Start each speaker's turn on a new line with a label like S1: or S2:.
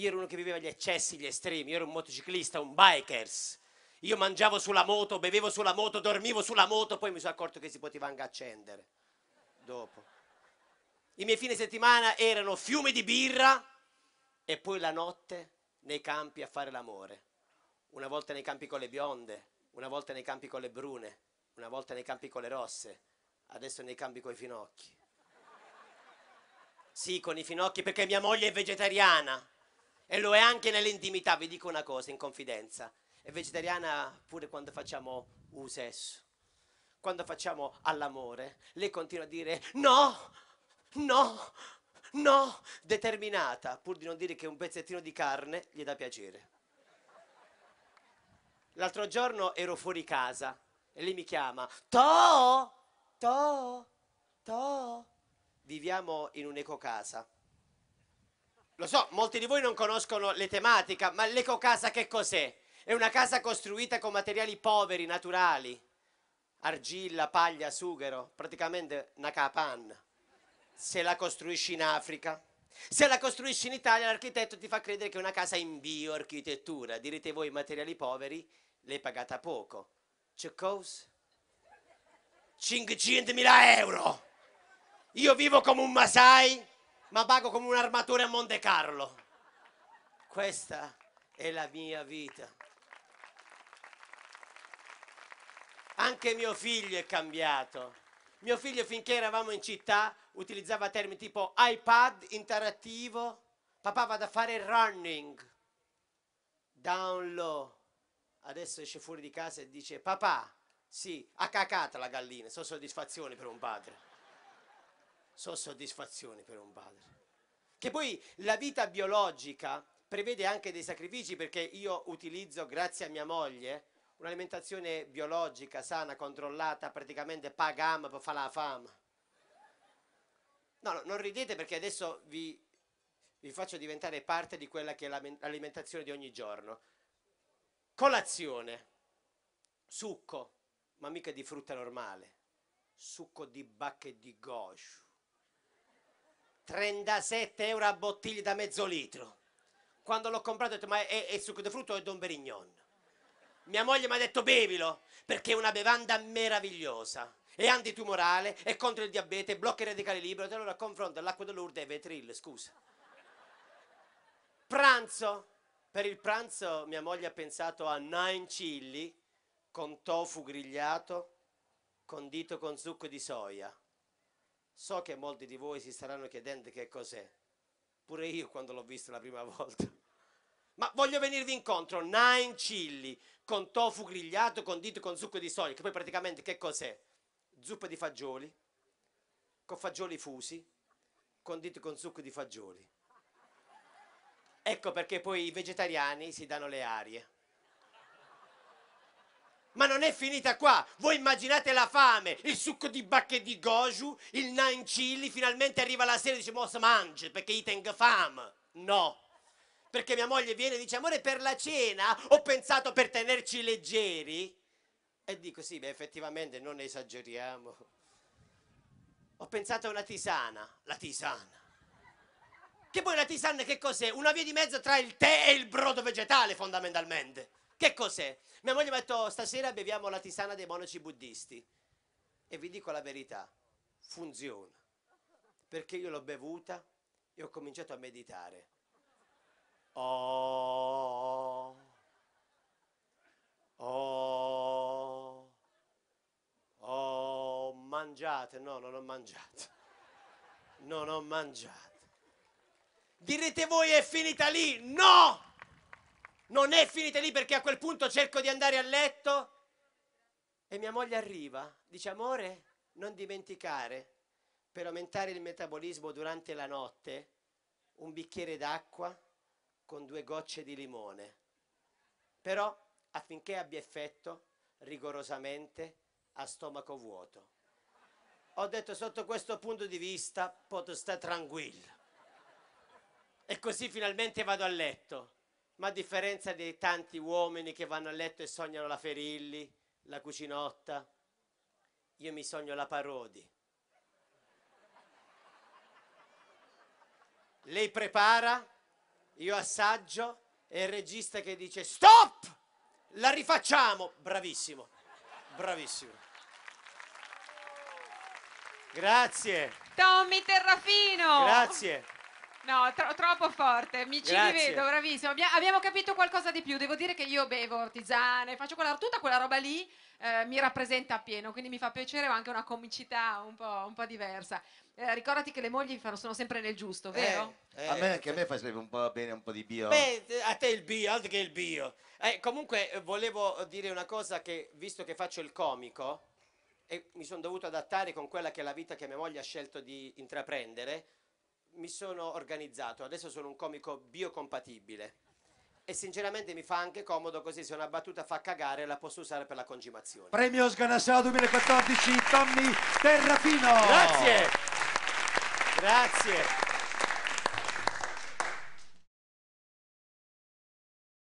S1: Io ero uno che viveva gli eccessi, gli estremi, io ero un motociclista, un bikers. Io mangiavo sulla moto, bevevo sulla moto, dormivo sulla moto, poi mi sono accorto che si poteva anche accendere. Dopo. I miei fine settimana erano fiumi di birra e poi la notte nei campi a fare l'amore. Una volta nei campi con le bionde, una volta nei campi con le brune, una volta nei campi con le rosse, adesso nei campi con i finocchi. Sì, con i finocchi perché mia moglie è vegetariana e lo è anche nell'intimità, vi dico una cosa in confidenza, è vegetariana pure quando facciamo un sesso, quando facciamo all'amore, lei continua a dire no, no, no, determinata, pur di non dire che un pezzettino di carne gli dà piacere. L'altro giorno ero fuori casa e lei mi chiama, To, To, To, viviamo in un'ecocasa. Lo so, molti di voi non conoscono le tematiche, ma l'ecocasa che cos'è? È una casa costruita con materiali poveri, naturali, argilla, paglia, sughero, praticamente una capanna. Se la costruisci in Africa, se la costruisci in Italia, l'architetto ti fa credere che è una casa in bioarchitettura. Direte voi, materiali poveri, l'hai pagata poco. C'è cosa? 500.000 euro! Io vivo come un Masai ma pago come un armatore a Monte Carlo. Questa è la mia vita. Anche mio figlio è cambiato. Mio figlio finché eravamo in città utilizzava termini tipo iPad interattivo, papà vado a fare running, down low. Adesso esce fuori di casa e dice papà, sì, ha cacato la gallina, sono soddisfazioni per un padre sono soddisfazioni per un padre. Che poi la vita biologica prevede anche dei sacrifici perché io utilizzo, grazie a mia moglie, un'alimentazione biologica, sana, controllata, praticamente pagam per fare la fama. No, no, non ridete perché adesso vi, vi faccio diventare parte di quella che è l'alimentazione di ogni giorno. Colazione, succo, ma mica di frutta normale, succo di bacche di goscio 37 euro a bottiglia da mezzo litro. Quando l'ho comprato ho detto ma è, è succo di frutto o è Don Perignon? Mia moglie mi ha detto bevilo perché è una bevanda meravigliosa. È antitumorale, è contro il diabete, blocca i radicali liberi. Allora confronto l'acqua dell'urde e vetril, scusa. Pranzo. Per il pranzo mia moglie ha pensato a nine chili con tofu grigliato condito con zucco di soia. So che molti di voi si staranno chiedendo che cos'è. Pure io quando l'ho visto la prima volta. Ma voglio venirvi incontro, nine chili, con tofu grigliato, condito con zucchero di soia, che poi praticamente che cos'è? Zuppa di fagioli, con fagioli fusi, condito con zucchero di fagioli. Ecco perché poi i vegetariani si danno le arie. Ma non è finita qua! Voi immaginate la fame, il succo di bacche di goju, il nine chili, finalmente arriva la sera e dice mos mangi, perché io tengo fame. No! Perché mia moglie viene e dice amore per la cena ho pensato per tenerci leggeri. E dico sì, beh effettivamente non esageriamo. Ho pensato a una tisana, la tisana. Che poi la tisana che cos'è? Una via di mezzo tra il tè e il brodo vegetale fondamentalmente. Che cos'è? Mia moglie mi ha detto stasera beviamo la tisana dei monaci buddisti. E vi dico la verità, funziona. Perché io l'ho bevuta e ho cominciato a meditare. Oh, oh, oh, mangiate, no, non ho mangiato, non ho mangiato. Direte voi è finita lì? No! Non è finita lì perché a quel punto cerco di andare a letto e mia moglie arriva, dice amore, non dimenticare, per aumentare il metabolismo durante la notte, un bicchiere d'acqua con due gocce di limone. Però affinché abbia effetto, rigorosamente a stomaco vuoto. Ho detto sotto questo punto di vista posso stare tranquillo. E così finalmente vado a letto ma a differenza dei tanti uomini che vanno a letto e sognano la Ferilli, la Cucinotta, io mi sogno la Parodi. Lei prepara, io assaggio e il regista che dice stop, la rifacciamo. Bravissimo, bravissimo. Grazie. Tommy Terrafino. Grazie. No, tro- troppo forte, mi ci Grazie. rivedo, bravissimo. Abbiamo, abbiamo capito qualcosa di più. Devo dire che io bevo tisane, faccio quella, tutta quella roba lì eh, mi rappresenta appieno, quindi mi fa piacere anche una comicità un po', un po diversa. Eh, ricordati che le mogli sono sempre nel giusto, eh, vero? Eh, a me, anche eh, a me fa sempre un po' bene un po' di bio. Beh, a te il bio, altro che il bio. Eh, comunque volevo dire una cosa che, visto che faccio il comico, e mi sono dovuto adattare con quella che è la vita che mia moglie ha scelto di intraprendere, mi sono organizzato, adesso sono un comico biocompatibile e sinceramente mi fa anche comodo così se una battuta fa cagare la posso usare per la congimazione. Premio Sganasciao 2014 Tommy Terrafino. Grazie. Grazie.